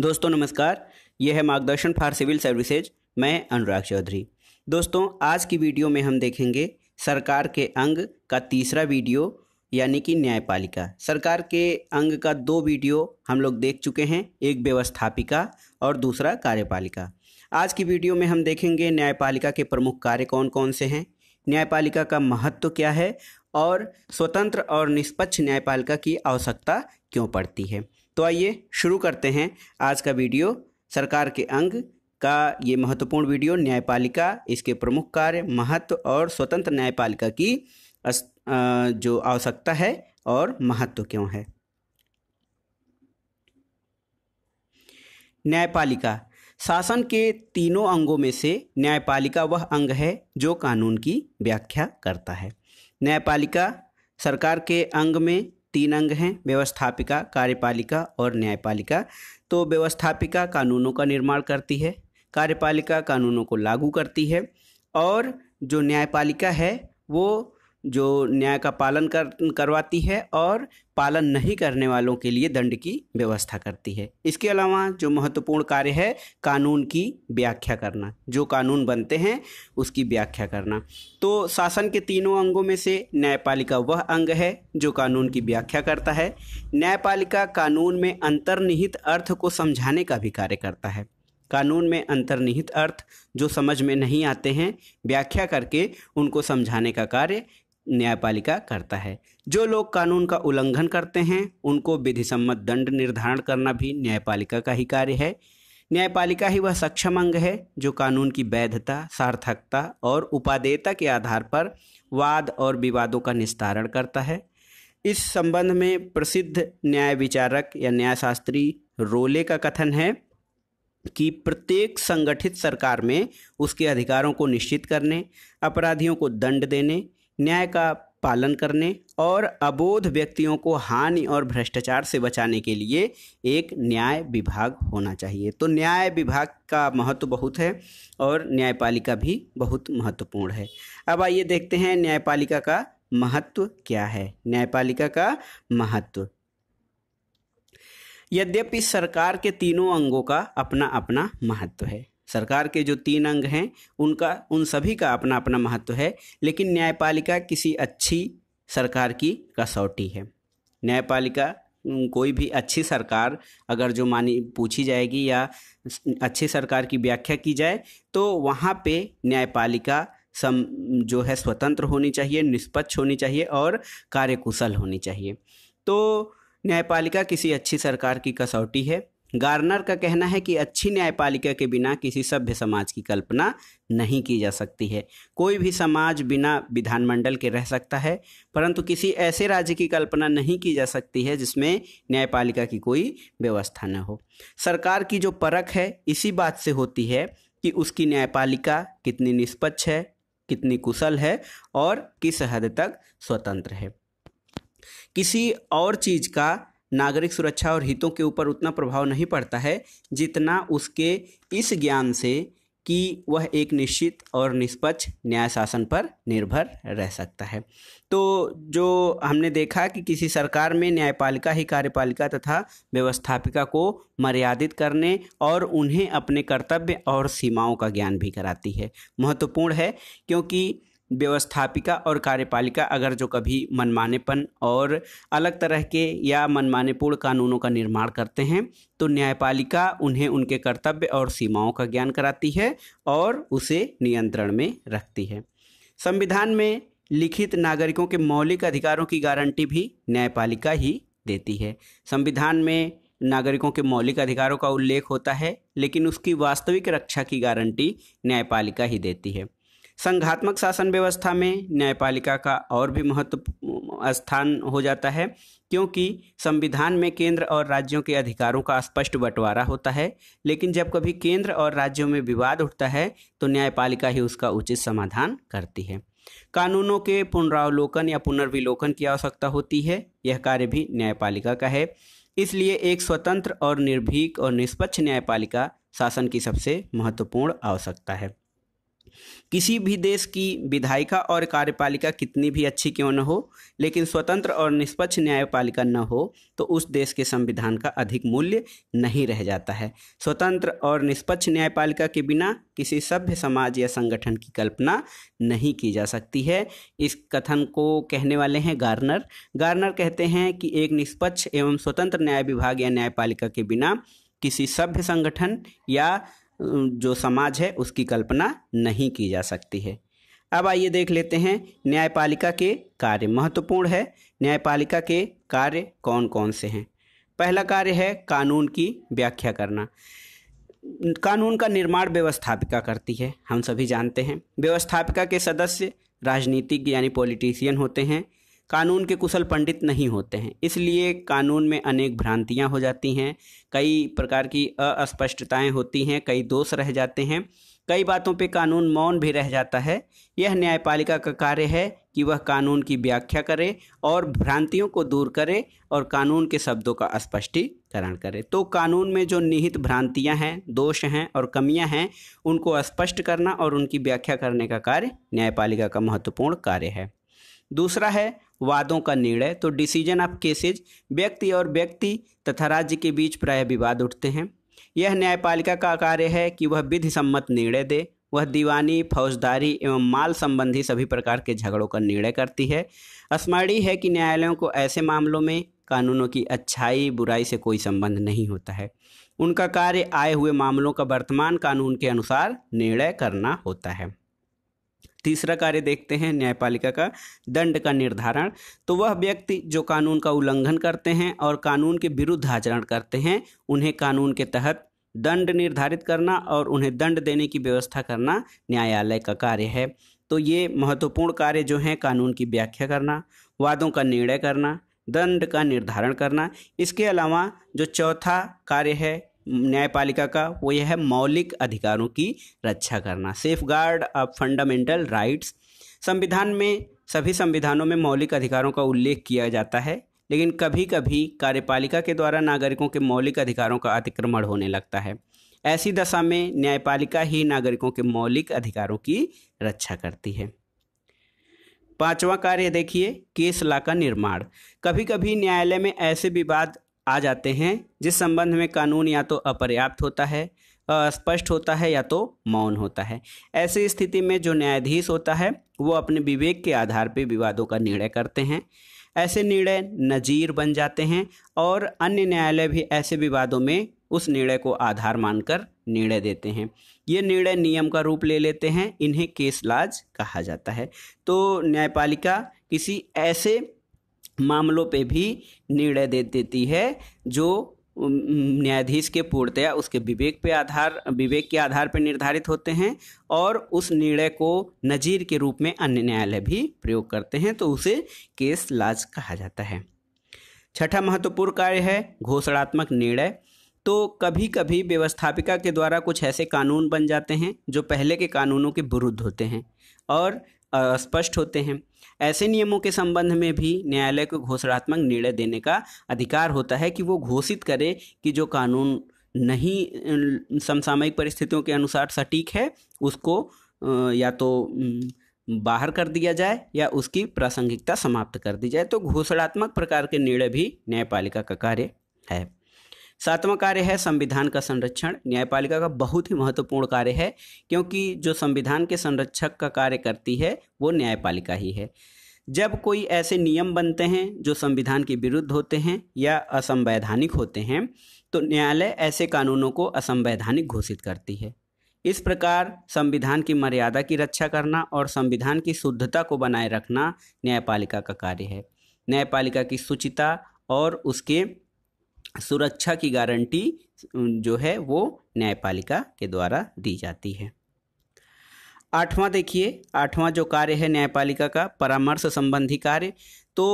दोस्तों नमस्कार यह है मार्गदर्शन फॉर सिविल सर्विसेज मैं अनुराग चौधरी दोस्तों आज की वीडियो में हम देखेंगे सरकार के अंग का तीसरा वीडियो यानी कि न्यायपालिका सरकार के अंग का दो वीडियो हम लोग देख चुके हैं एक व्यवस्थापिका और दूसरा कार्यपालिका आज की वीडियो में हम देखेंगे न्यायपालिका के प्रमुख कार्य कौन कौन से हैं न्यायपालिका का महत्व क्या है और स्वतंत्र और निष्पक्ष न्यायपालिका की आवश्यकता क्यों पड़ती है तो आइए शुरू करते हैं आज का वीडियो सरकार के अंग का ये महत्वपूर्ण वीडियो न्यायपालिका इसके प्रमुख कार्य महत्व और स्वतंत्र न्यायपालिका की जो आवश्यकता है और महत्व क्यों है न्यायपालिका शासन के तीनों अंगों में से न्यायपालिका वह अंग है जो कानून की व्याख्या करता है न्यायपालिका सरकार के अंग में तीन अंग हैं व्यवस्थापिका कार्यपालिका और न्यायपालिका तो व्यवस्थापिका कानूनों का निर्माण करती है कार्यपालिका कानूनों को लागू करती है और जो न्यायपालिका है वो जो न्याय का पालन कर करवाती है और पालन नहीं करने वालों के लिए दंड की व्यवस्था करती है इसके अलावा जो महत्वपूर्ण कार्य है कानून की व्याख्या करना जो कानून बनते हैं उसकी व्याख्या करना तो शासन के तीनों अंगों में से न्यायपालिका वह अंग है जो कानून की व्याख्या करता है न्यायपालिका कानून में अंतर्निहित अर्थ को समझाने का भी कार्य करता है कानून में अंतर्निहित अर्थ जो समझ में नहीं आते हैं व्याख्या करके उनको समझाने का कार्य न्यायपालिका करता है जो लोग कानून का उल्लंघन करते हैं उनको विधि सम्मत दंड निर्धारण करना भी न्यायपालिका का ही कार्य है न्यायपालिका ही वह सक्षम अंग है जो कानून की वैधता सार्थकता और उपादेयता के आधार पर वाद और विवादों का निस्तारण करता है इस संबंध में प्रसिद्ध न्याय विचारक या न्यायशास्त्री रोले का कथन है कि प्रत्येक संगठित सरकार में उसके अधिकारों को निश्चित करने अपराधियों को दंड देने न्याय का पालन करने और अबोध व्यक्तियों को हानि और भ्रष्टाचार से बचाने के लिए एक न्याय विभाग होना चाहिए तो न्याय विभाग का महत्व बहुत है और न्यायपालिका भी बहुत महत्वपूर्ण है अब आइए देखते हैं न्यायपालिका का महत्व क्या है न्यायपालिका का महत्व यद्यपि सरकार के तीनों अंगों का अपना अपना महत्व है सरकार के जो तीन अंग हैं उनका उन सभी का अपना अपना महत्व है लेकिन न्यायपालिका किसी अच्छी सरकार की कसौटी है न्यायपालिका कोई भी अच्छी सरकार अगर जो मानी पूछी जाएगी या अच्छी सरकार की व्याख्या की जाए तो वहाँ पे न्यायपालिका सम जो है स्वतंत्र होनी चाहिए निष्पक्ष होनी चाहिए और कार्यकुशल होनी चाहिए तो न्यायपालिका किसी अच्छी सरकार की कसौटी है गार्नर का कहना है कि अच्छी न्यायपालिका के बिना किसी सभ्य समाज की कल्पना नहीं की जा सकती है कोई भी समाज बिना विधानमंडल के रह सकता है परंतु किसी ऐसे राज्य की कल्पना नहीं की जा सकती है जिसमें न्यायपालिका की कोई व्यवस्था न हो सरकार की जो परख है इसी बात से होती है कि उसकी न्यायपालिका कितनी निष्पक्ष है कितनी कुशल है और किस हद तक स्वतंत्र है किसी और चीज़ का नागरिक सुरक्षा और हितों के ऊपर उतना प्रभाव नहीं पड़ता है जितना उसके इस ज्ञान से कि वह एक निश्चित और निष्पक्ष न्याय शासन पर निर्भर रह सकता है तो जो हमने देखा कि किसी सरकार में न्यायपालिका ही कार्यपालिका तथा व्यवस्थापिका को मर्यादित करने और उन्हें अपने कर्तव्य और सीमाओं का ज्ञान भी कराती है महत्वपूर्ण है क्योंकि व्यवस्थापिका और कार्यपालिका अगर जो कभी मनमानेपन और अलग तरह के या मनमानेपूर्ण कानूनों का निर्माण करते हैं तो न्यायपालिका उन्हें उनके कर्तव्य और सीमाओं का ज्ञान कराती है और उसे नियंत्रण में रखती है संविधान में लिखित नागरिकों के मौलिक अधिकारों की गारंटी भी न्यायपालिका ही देती है संविधान में नागरिकों के मौलिक अधिकारों का उल्लेख होता है लेकिन उसकी वास्तविक रक्षा की गारंटी न्यायपालिका ही देती है संघात्मक शासन व्यवस्था में न्यायपालिका का और भी महत्व स्थान हो जाता है क्योंकि संविधान में केंद्र और राज्यों के अधिकारों का स्पष्ट बंटवारा होता है लेकिन जब कभी केंद्र और राज्यों में विवाद उठता है तो न्यायपालिका ही उसका उचित समाधान करती है कानूनों के पुनरावलोकन या पुनर्विलोकन की आवश्यकता होती है यह कार्य भी न्यायपालिका का है इसलिए एक स्वतंत्र और निर्भीक और निष्पक्ष न्यायपालिका शासन की सबसे महत्वपूर्ण आवश्यकता है किसी भी देश की विधायिका और कार्यपालिका कितनी भी अच्छी क्यों न हो लेकिन स्वतंत्र और निष्पक्ष न्यायपालिका न हो तो उस देश के संविधान का अधिक मूल्य नहीं रह जाता है स्वतंत्र और निष्पक्ष न्यायपालिका के बिना किसी सभ्य समाज या संगठन की कल्पना नहीं की जा सकती है इस कथन को कहने वाले हैं गार्नर गार्नर कहते हैं कि एक निष्पक्ष एवं स्वतंत्र न्याय विभाग या न्यायपालिका के बिना किसी सभ्य संगठन या जो समाज है उसकी कल्पना नहीं की जा सकती है अब आइए देख लेते हैं न्यायपालिका के कार्य महत्वपूर्ण है न्यायपालिका के कार्य कौन कौन से हैं पहला कार्य है कानून की व्याख्या करना कानून का निर्माण व्यवस्थापिका करती है हम सभी जानते हैं व्यवस्थापिका के सदस्य राजनीतिक यानी पॉलिटिशियन होते हैं कानून के कुशल पंडित नहीं होते हैं इसलिए कानून में अनेक भ्रांतियां हो जाती हैं कई प्रकार की अस्पष्टताएं होती हैं कई दोष रह जाते हैं कई बातों पे कानून मौन भी रह जाता है यह न्यायपालिका का कार्य है कि वह कानून की व्याख्या करे और भ्रांतियों को दूर करे और कानून के शब्दों का स्पष्टीकरण करे तो कानून में जो निहित भ्रांतियां हैं दोष हैं और कमियां हैं उनको स्पष्ट करना और उनकी व्याख्या करने का कार्य न्यायपालिका का महत्वपूर्ण कार्य है दूसरा है वादों का निर्णय तो डिसीजन ऑफ केसेज व्यक्ति और व्यक्ति तथा राज्य के बीच प्राय विवाद उठते हैं यह न्यायपालिका का कार्य है कि वह विधि सम्मत निर्णय दे वह दीवानी फौजदारी एवं माल संबंधी सभी प्रकार के झगड़ों का निर्णय करती है स्मरणीय है कि न्यायालयों को ऐसे मामलों में कानूनों की अच्छाई बुराई से कोई संबंध नहीं होता है उनका कार्य आए हुए मामलों का वर्तमान कानून के अनुसार निर्णय करना होता है तीसरा कार्य देखते हैं न्यायपालिका का दंड का निर्धारण तो वह व्यक्ति जो कानून का उल्लंघन करते हैं और कानून के विरुद्ध आचरण करते हैं उन्हें कानून के तहत दंड निर्धारित करना और उन्हें दंड देने की व्यवस्था करना न्यायालय का कार्य है तो ये महत्वपूर्ण कार्य जो हैं कानून की व्याख्या करना वादों का निर्णय करना दंड का निर्धारण करना इसके अलावा जो चौथा कार्य है न्यायपालिका का वो यह है मौलिक अधिकारों की रक्षा करना safeguard of fundamental rights संविधान में सभी संविधानों में मौलिक अधिकारों का उल्लेख किया जाता है लेकिन कभी कभी कार्यपालिका के द्वारा नागरिकों के मौलिक अधिकारों का अतिक्रमण होने लगता है ऐसी दशा में न्यायपालिका ही नागरिकों के मौलिक अधिकारों की रक्षा करती है पांचवा कार्य देखिए केस ला का निर्माण कभी कभी न्यायालय में ऐसे विवाद आ जाते हैं जिस संबंध में कानून या तो अपर्याप्त होता है स्पष्ट होता है या तो मौन होता है ऐसी स्थिति में जो न्यायाधीश होता है वो अपने विवेक के आधार पर विवादों का निर्णय करते हैं ऐसे निर्णय नज़ीर बन जाते हैं और अन्य न्यायालय भी ऐसे विवादों में उस निर्णय को आधार मानकर निर्णय देते हैं ये निर्णय नियम का रूप ले लेते हैं इन्हें केस लाज कहा जाता है तो न्यायपालिका किसी ऐसे मामलों पे भी निर्णय दे देती है जो न्यायाधीश के पूर्णतया उसके विवेक पे आधार विवेक के आधार पर निर्धारित होते हैं और उस निर्णय को नज़ीर के रूप में अन्य न्यायालय भी प्रयोग करते हैं तो उसे केस लाज कहा जाता है छठा महत्वपूर्ण कार्य है घोषणात्मक निर्णय तो कभी कभी व्यवस्थापिका के द्वारा कुछ ऐसे कानून बन जाते हैं जो पहले के कानूनों के विरुद्ध होते हैं और स्पष्ट होते हैं ऐसे नियमों के संबंध में भी न्यायालय को घोषणात्मक निर्णय देने का अधिकार होता है कि वो घोषित करे कि जो कानून नहीं समसामयिक परिस्थितियों के अनुसार सटीक है उसको या तो बाहर कर दिया जाए या उसकी प्रासंगिकता समाप्त कर दी जाए तो घोषणात्मक प्रकार के निर्णय भी न्यायपालिका का कार्य है सातवां कार्य है संविधान का संरक्षण न्यायपालिका का बहुत ही महत्वपूर्ण कार्य है क्योंकि जो संविधान के संरक्षक का कार्य करती है वो न्यायपालिका ही है जब कोई ऐसे नियम बनते हैं जो संविधान के विरुद्ध होते हैं या असंवैधानिक होते हैं तो न्यायालय ऐसे कानूनों को असंवैधानिक घोषित करती है इस प्रकार संविधान की मर्यादा की रक्षा करना और संविधान की शुद्धता को बनाए रखना न्यायपालिका का कार्य है न्यायपालिका की सुचिता और उसके सुरक्षा की गारंटी जो है वो न्यायपालिका के द्वारा दी जाती है आठवां देखिए आठवां जो कार्य है न्यायपालिका का परामर्श संबंधी कार्य तो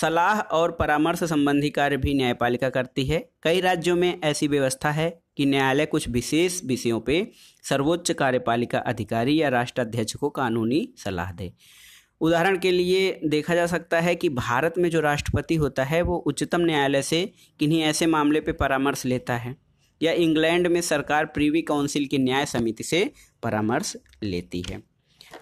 सलाह और परामर्श संबंधी कार्य भी न्यायपालिका करती है कई राज्यों में ऐसी व्यवस्था है कि न्यायालय कुछ विशेष विषयों पे सर्वोच्च कार्यपालिका अधिकारी या राष्ट्राध्यक्ष को कानूनी सलाह दे उदाहरण के लिए देखा जा सकता है कि भारत में जो राष्ट्रपति होता है वो उच्चतम न्यायालय से किन्हीं ऐसे मामले पर परामर्श लेता है या इंग्लैंड में सरकार प्रीवी काउंसिल की न्याय समिति से परामर्श लेती है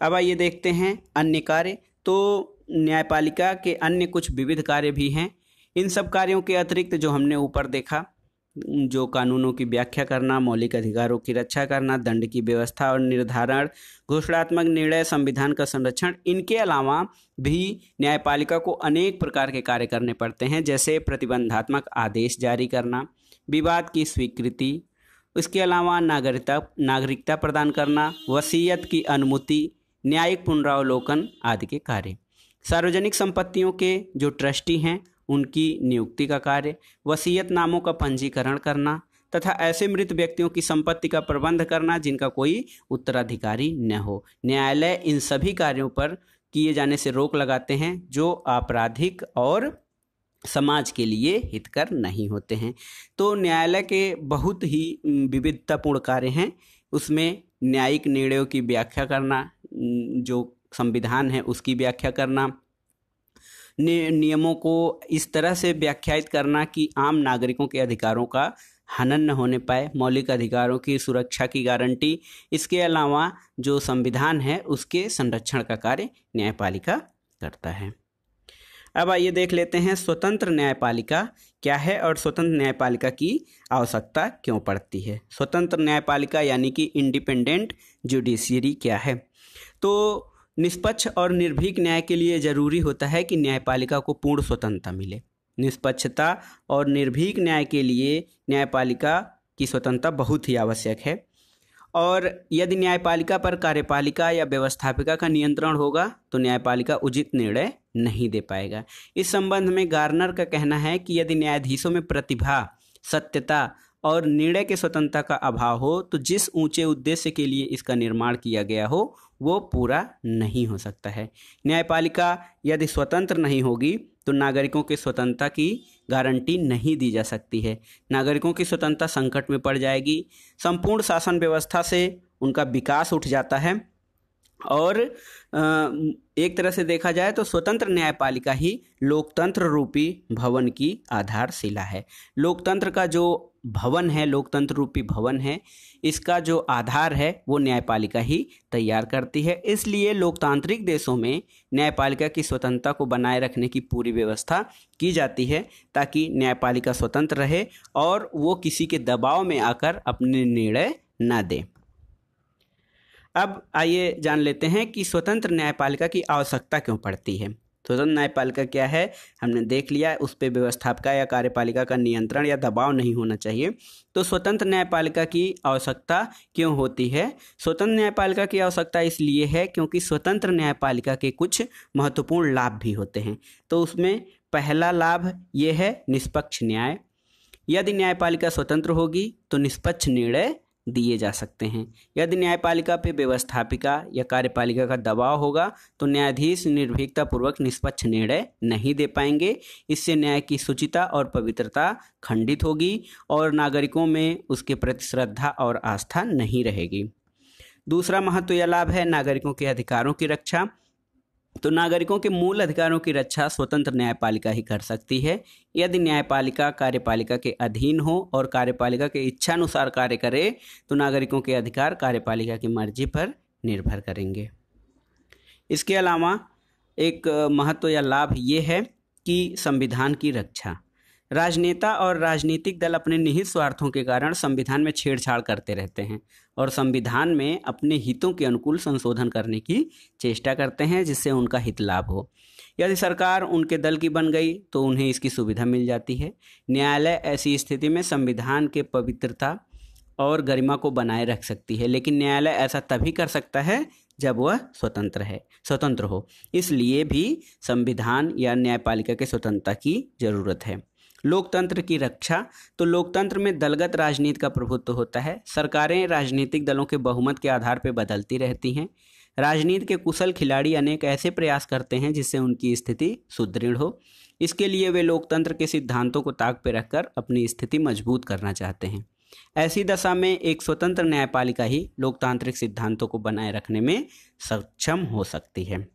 अब आइए देखते हैं अन्य कार्य तो न्यायपालिका के अन्य कुछ विविध कार्य भी हैं इन सब कार्यों के अतिरिक्त जो हमने ऊपर देखा जो कानूनों की व्याख्या करना मौलिक अधिकारों की रक्षा करना दंड की व्यवस्था और निर्धारण घोषणात्मक निर्णय संविधान का संरक्षण इनके अलावा भी न्यायपालिका को अनेक प्रकार के कार्य करने पड़ते हैं जैसे प्रतिबंधात्मक आदेश जारी करना विवाद की स्वीकृति उसके अलावा नागरिकता नागरिकता प्रदान करना वसीयत की अनुमति न्यायिक पुनरावलोकन आदि के कार्य सार्वजनिक संपत्तियों के जो ट्रस्टी हैं उनकी नियुक्ति का कार्य वसीयत नामों का पंजीकरण करना तथा ऐसे मृत व्यक्तियों की संपत्ति का प्रबंध करना जिनका कोई उत्तराधिकारी न हो न्यायालय इन सभी कार्यों पर किए जाने से रोक लगाते हैं जो आपराधिक और समाज के लिए हितकर नहीं होते हैं तो न्यायालय के बहुत ही विविधतापूर्ण कार्य हैं उसमें न्यायिक निर्णयों की व्याख्या करना जो संविधान है उसकी व्याख्या करना ने नियमों को इस तरह से व्याख्यात करना कि आम नागरिकों के अधिकारों का हनन न होने पाए मौलिक अधिकारों की सुरक्षा की गारंटी इसके अलावा जो संविधान है उसके संरक्षण का कार्य न्यायपालिका करता है अब आइए देख लेते हैं स्वतंत्र न्यायपालिका क्या है और स्वतंत्र न्यायपालिका की आवश्यकता क्यों पड़ती है स्वतंत्र न्यायपालिका यानी कि इंडिपेंडेंट जुडिशियरी क्या है तो निष्पक्ष और निर्भीक न्याय के लिए जरूरी होता है कि न्यायपालिका को पूर्ण स्वतंत्रता मिले निष्पक्षता और निर्भीक न्याय के लिए न्यायपालिका की स्वतंत्रता बहुत ही आवश्यक है और यदि न्यायपालिका पर कार्यपालिका या व्यवस्थापिका का नियंत्रण होगा तो न्यायपालिका उचित निर्णय नहीं दे पाएगा इस संबंध में गार्नर का कहना है कि यदि न्यायाधीशों में प्रतिभा सत्यता और निर्णय के स्वतंत्रता का अभाव हो तो जिस ऊंचे उद्देश्य के लिए इसका निर्माण किया गया हो वो पूरा नहीं हो सकता है न्यायपालिका यदि स्वतंत्र नहीं होगी तो नागरिकों के स्वतंत्रता की गारंटी नहीं दी जा सकती है नागरिकों की स्वतंत्रता संकट में पड़ जाएगी संपूर्ण शासन व्यवस्था से उनका विकास उठ जाता है और एक तरह से देखा जाए तो स्वतंत्र न्यायपालिका ही लोकतंत्र रूपी भवन की आधारशिला है लोकतंत्र का जो भवन है लोकतंत्र रूपी भवन है इसका जो आधार है वो न्यायपालिका ही तैयार करती है इसलिए लोकतांत्रिक देशों में न्यायपालिका की स्वतंत्रता को बनाए रखने की पूरी व्यवस्था की जाती है ताकि न्यायपालिका स्वतंत्र रहे और वो किसी के दबाव में आकर अपने निर्णय न दे अब आइए जान लेते हैं कि स्वतंत्र न्यायपालिका की आवश्यकता क्यों पड़ती है तो स्वतंत्र तो न्यायपालिका क्या है हमने देख लिया उस पर व्यवस्थापिका या कार्यपालिका का नियंत्रण या दबाव नहीं होना चाहिए तो स्वतंत्र न्यायपालिका की आवश्यकता क्यों होती है स्वतंत्र न्यायपालिका की आवश्यकता इसलिए है क्योंकि स्वतंत्र न्यायपालिका के कुछ महत्वपूर्ण लाभ भी होते हैं तो उसमें पहला लाभ ये है निष्पक्ष न्याय यदि न्यायपालिका स्वतंत्र होगी तो निष्पक्ष निर्णय दिए जा सकते हैं यदि न्यायपालिका पर व्यवस्थापिका या कार्यपालिका का दबाव होगा तो न्यायाधीश निर्भीकतापूर्वक निष्पक्ष निर्णय नहीं दे पाएंगे इससे न्याय की सुचिता और पवित्रता खंडित होगी और नागरिकों में उसके प्रति श्रद्धा और आस्था नहीं रहेगी दूसरा महत्व यह लाभ है नागरिकों के अधिकारों की रक्षा तो नागरिकों के मूल अधिकारों की रक्षा स्वतंत्र न्यायपालिका ही कर सकती है यदि न्यायपालिका कार्यपालिका के अधीन हो और कार्यपालिका के इच्छानुसार कार्य करे तो नागरिकों के अधिकार कार्यपालिका की मर्जी पर निर्भर करेंगे इसके अलावा एक महत्व या लाभ ये है कि संविधान की रक्षा राजनेता और राजनीतिक दल अपने निहित स्वार्थों के कारण संविधान में छेड़छाड़ करते रहते हैं और संविधान में अपने हितों के अनुकूल संशोधन करने की चेष्टा करते हैं जिससे उनका हित लाभ हो यदि सरकार उनके दल की बन गई तो उन्हें इसकी सुविधा मिल जाती है न्यायालय ऐसी स्थिति में संविधान के पवित्रता और गरिमा को बनाए रख सकती है लेकिन न्यायालय ऐसा तभी कर सकता है जब वह स्वतंत्र है स्वतंत्र हो इसलिए भी संविधान या न्यायपालिका के स्वतंत्रता की जरूरत है लोकतंत्र की रक्षा तो लोकतंत्र में दलगत राजनीति का प्रभुत्व होता है सरकारें राजनीतिक दलों के बहुमत के आधार पर बदलती रहती हैं राजनीति के कुशल खिलाड़ी अनेक ऐसे प्रयास करते हैं जिससे उनकी स्थिति सुदृढ़ हो इसके लिए वे लोकतंत्र के सिद्धांतों को ताक पर रखकर अपनी स्थिति मजबूत करना चाहते हैं ऐसी दशा में एक स्वतंत्र न्यायपालिका ही लोकतांत्रिक सिद्धांतों को बनाए रखने में सक्षम हो सकती है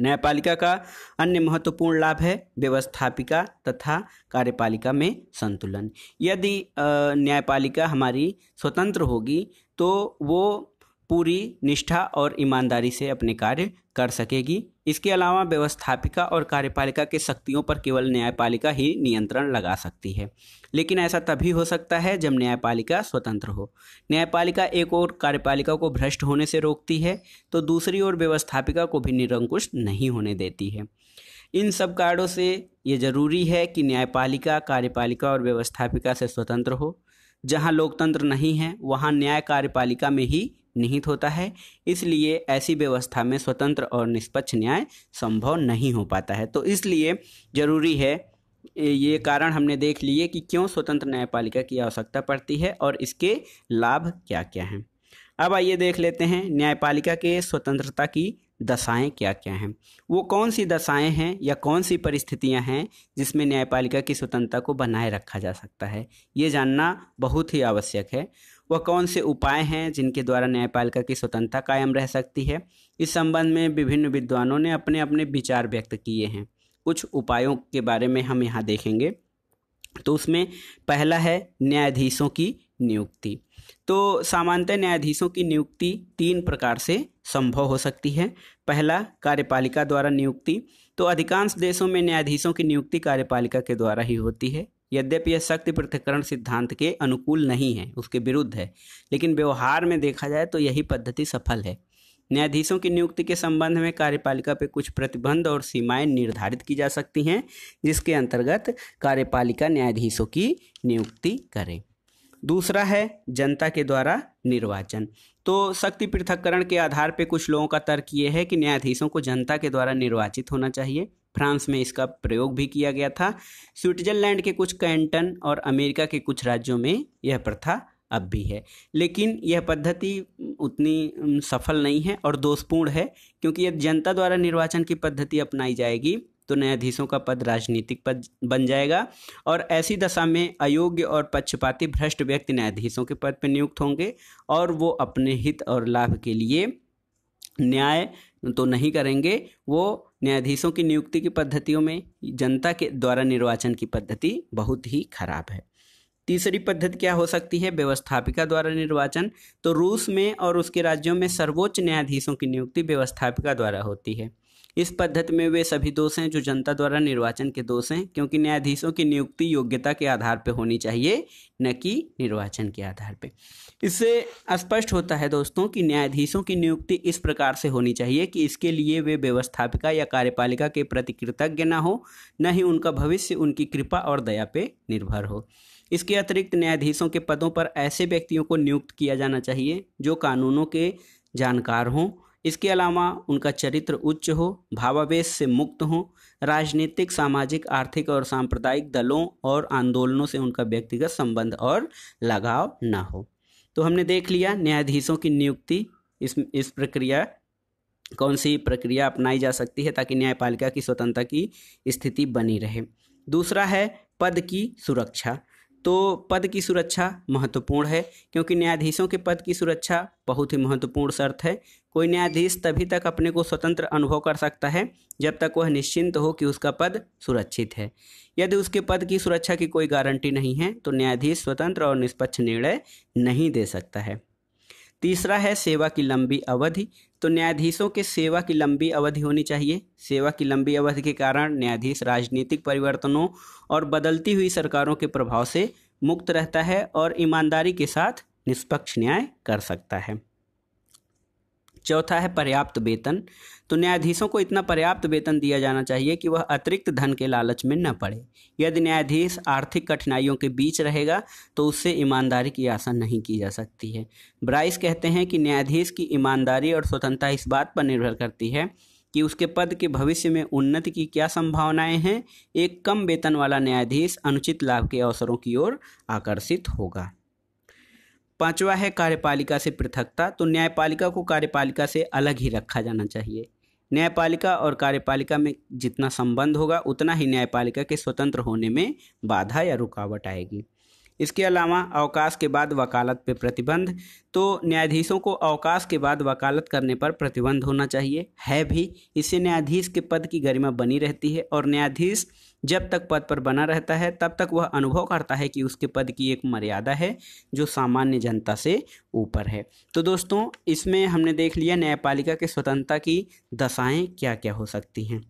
न्यायपालिका का अन्य महत्वपूर्ण लाभ है व्यवस्थापिका तथा कार्यपालिका में संतुलन यदि न्यायपालिका हमारी स्वतंत्र होगी तो वो पूरी निष्ठा और ईमानदारी से अपने कार्य कर सकेगी इसके अलावा व्यवस्थापिका और कार्यपालिका के शक्तियों पर केवल न्यायपालिका ही नियंत्रण लगा सकती है लेकिन ऐसा तभी हो सकता है जब न्यायपालिका स्वतंत्र हो न्यायपालिका एक ओर कार्यपालिका को भ्रष्ट होने से रोकती है तो दूसरी ओर व्यवस्थापिका को भी निरंकुश नहीं होने देती है इन सब कारणों से ये जरूरी है कि न्यायपालिका कार्यपालिका और व्यवस्थापिका से स्वतंत्र हो जहाँ लोकतंत्र नहीं है वहाँ न्याय कार्यपालिका में ही निहित होता है इसलिए ऐसी व्यवस्था में स्वतंत्र और निष्पक्ष न्याय संभव नहीं हो पाता है तो इसलिए जरूरी है ये कारण हमने देख लिए कि क्यों स्वतंत्र न्यायपालिका की आवश्यकता पड़ती है और इसके लाभ क्या क्या हैं अब आइए देख लेते हैं न्यायपालिका के स्वतंत्रता की दशाएं क्या क्या हैं वो कौन सी दशाएं हैं या कौन सी परिस्थितियां हैं जिसमें न्यायपालिका की स्वतंत्रता को बनाए रखा जा सकता है ये जानना बहुत ही आवश्यक है वह कौन से उपाय हैं जिनके द्वारा न्यायपालिका की स्वतंत्रता कायम रह सकती है इस संबंध में विभिन्न विद्वानों ने अपने अपने विचार व्यक्त किए हैं कुछ उपायों के बारे में हम यहाँ देखेंगे तो उसमें पहला है न्यायाधीशों की नियुक्ति तो सामान्यतः न्यायाधीशों की नियुक्ति तीन प्रकार से संभव हो सकती है पहला कार्यपालिका द्वारा नियुक्ति तो अधिकांश देशों में न्यायाधीशों की नियुक्ति कार्यपालिका के द्वारा ही होती है यद्यपि यह शक्ति पृथककरण सिद्धांत के अनुकूल नहीं है उसके विरुद्ध है लेकिन व्यवहार में देखा जाए तो यही पद्धति सफल है न्यायाधीशों की नियुक्ति के संबंध में कार्यपालिका पर कुछ प्रतिबंध और सीमाएं निर्धारित की जा सकती हैं जिसके अंतर्गत कार्यपालिका न्यायाधीशों की नियुक्ति करे दूसरा है जनता के द्वारा निर्वाचन तो शक्ति पृथककरण के आधार पर कुछ लोगों का तर्क ये है कि न्यायाधीशों को जनता के द्वारा निर्वाचित होना चाहिए फ्रांस में इसका प्रयोग भी किया गया था स्विट्जरलैंड के कुछ कैंटन और अमेरिका के कुछ राज्यों में यह प्रथा अब भी है लेकिन यह पद्धति उतनी सफल नहीं है और दोषपूर्ण है क्योंकि यदि जनता द्वारा निर्वाचन की पद्धति अपनाई जाएगी तो न्यायाधीशों का पद राजनीतिक पद बन जाएगा और ऐसी दशा में अयोग्य और पक्षपाती भ्रष्ट व्यक्ति न्यायाधीशों के पद पर नियुक्त होंगे और वो अपने हित और लाभ के लिए न्याय तो नहीं करेंगे वो न्यायाधीशों की नियुक्ति की पद्धतियों में जनता के द्वारा निर्वाचन की पद्धति बहुत ही खराब है तीसरी पद्धति क्या हो सकती है व्यवस्थापिका द्वारा निर्वाचन तो रूस में और उसके राज्यों में सर्वोच्च न्यायाधीशों की नियुक्ति व्यवस्थापिका द्वारा होती है इस पद्धति में वे सभी दोष हैं जो जनता द्वारा निर्वाचन के दोष हैं क्योंकि न्यायाधीशों की नियुक्ति योग्यता के आधार पर होनी चाहिए न कि निर्वाचन के आधार पर इससे स्पष्ट होता है दोस्तों कि न्यायाधीशों की नियुक्ति इस प्रकार से होनी चाहिए कि इसके लिए वे व्यवस्थापिका या कार्यपालिका के प्रति कृतज्ञ न हो न ही उनका भविष्य उनकी कृपा और दया पे निर्भर हो इसके अतिरिक्त न्यायाधीशों के पदों पर ऐसे व्यक्तियों को नियुक्त किया जाना चाहिए जो कानूनों के जानकार हों इसके अलावा उनका चरित्र उच्च हो भावावेश से मुक्त हो राजनीतिक सामाजिक आर्थिक और सांप्रदायिक दलों और आंदोलनों से उनका व्यक्तिगत संबंध और लगाव ना हो तो हमने देख लिया न्यायाधीशों की नियुक्ति इस इस प्रक्रिया कौन सी प्रक्रिया अपनाई जा सकती है ताकि न्यायपालिका की स्वतंत्रता की स्थिति बनी रहे दूसरा है पद की सुरक्षा तो पद की सुरक्षा महत्वपूर्ण है क्योंकि न्यायाधीशों के पद की सुरक्षा बहुत ही महत्वपूर्ण शर्त है कोई न्यायाधीश तभी तक अपने को स्वतंत्र अनुभव कर सकता है जब तक वह निश्चिंत हो कि उसका पद सुरक्षित है यदि उसके पद की सुरक्षा की कोई गारंटी नहीं है तो न्यायाधीश स्वतंत्र और निष्पक्ष निर्णय नहीं दे सकता है तीसरा है सेवा की लंबी अवधि तो न्यायाधीशों के सेवा की लंबी अवधि होनी चाहिए सेवा की लंबी अवधि के कारण न्यायाधीश राजनीतिक परिवर्तनों और बदलती हुई सरकारों के प्रभाव से मुक्त रहता है और ईमानदारी के साथ निष्पक्ष न्याय कर सकता है चौथा है पर्याप्त वेतन तो न्यायाधीशों को इतना पर्याप्त वेतन दिया जाना चाहिए कि वह अतिरिक्त धन के लालच में न पड़े यदि न्यायाधीश आर्थिक कठिनाइयों के बीच रहेगा तो उससे ईमानदारी की आशा नहीं की जा सकती है ब्राइस कहते हैं कि न्यायाधीश की ईमानदारी और स्वतंत्रता इस बात पर निर्भर करती है कि उसके पद के भविष्य में उन्नति की क्या संभावनाएं हैं एक कम वेतन वाला न्यायाधीश अनुचित लाभ के अवसरों की ओर आकर्षित होगा पांचवा है कार्यपालिका से पृथकता तो न्यायपालिका को कार्यपालिका से अलग ही रखा जाना चाहिए न्यायपालिका और कार्यपालिका में जितना संबंध होगा उतना ही न्यायपालिका के स्वतंत्र होने में बाधा या रुकावट आएगी इसके अलावा अवकाश के बाद वकालत पर प्रतिबंध तो न्यायाधीशों को अवकाश के बाद वकालत करने पर प्रतिबंध होना चाहिए है भी इससे न्यायाधीश के पद की गरिमा बनी रहती है और न्यायाधीश जब तक पद पर बना रहता है तब तक वह अनुभव करता है कि उसके पद की एक मर्यादा है जो सामान्य जनता से ऊपर है तो दोस्तों इसमें हमने देख लिया न्यायपालिका के स्वतंत्रता की दशाएँ क्या क्या हो सकती हैं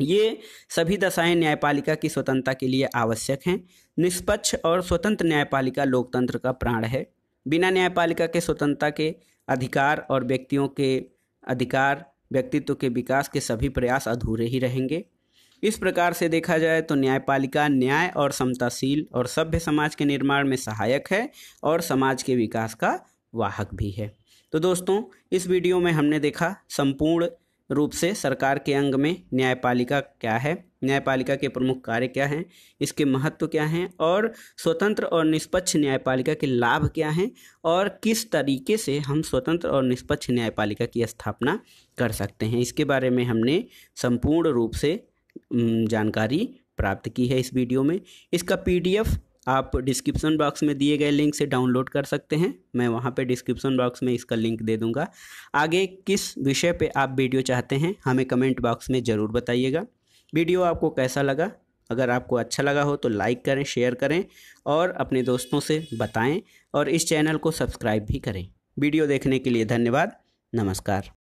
ये सभी दशाएं न्यायपालिका की स्वतंत्रता के लिए आवश्यक हैं निष्पक्ष और स्वतंत्र न्यायपालिका लोकतंत्र का प्राण है बिना न्यायपालिका के स्वतंत्रता के अधिकार और व्यक्तियों के अधिकार व्यक्तित्व के विकास के सभी प्रयास अधूरे ही रहेंगे इस प्रकार से देखा जाए तो न्यायपालिका न्याय और समताशील और सभ्य समाज के निर्माण में सहायक है और समाज के विकास का वाहक भी है तो दोस्तों इस वीडियो में हमने देखा संपूर्ण रूप से सरकार के अंग में न्यायपालिका क्या है न्यायपालिका के प्रमुख कार्य क्या हैं इसके महत्व क्या हैं और स्वतंत्र और निष्पक्ष न्यायपालिका के लाभ क्या हैं और किस तरीके से हम स्वतंत्र और निष्पक्ष न्यायपालिका की स्थापना कर सकते हैं इसके बारे में हमने संपूर्ण रूप से जानकारी प्राप्त की है इस वीडियो में इसका पीडीएफ आप डिस्क्रिप्शन बॉक्स में दिए गए लिंक से डाउनलोड कर सकते हैं मैं वहाँ पे डिस्क्रिप्शन बॉक्स में इसका लिंक दे दूँगा आगे किस विषय पे आप वीडियो चाहते हैं हमें कमेंट बॉक्स में ज़रूर बताइएगा वीडियो आपको कैसा लगा अगर आपको अच्छा लगा हो तो लाइक करें शेयर करें और अपने दोस्तों से बताएं और इस चैनल को सब्सक्राइब भी करें वीडियो देखने के लिए धन्यवाद नमस्कार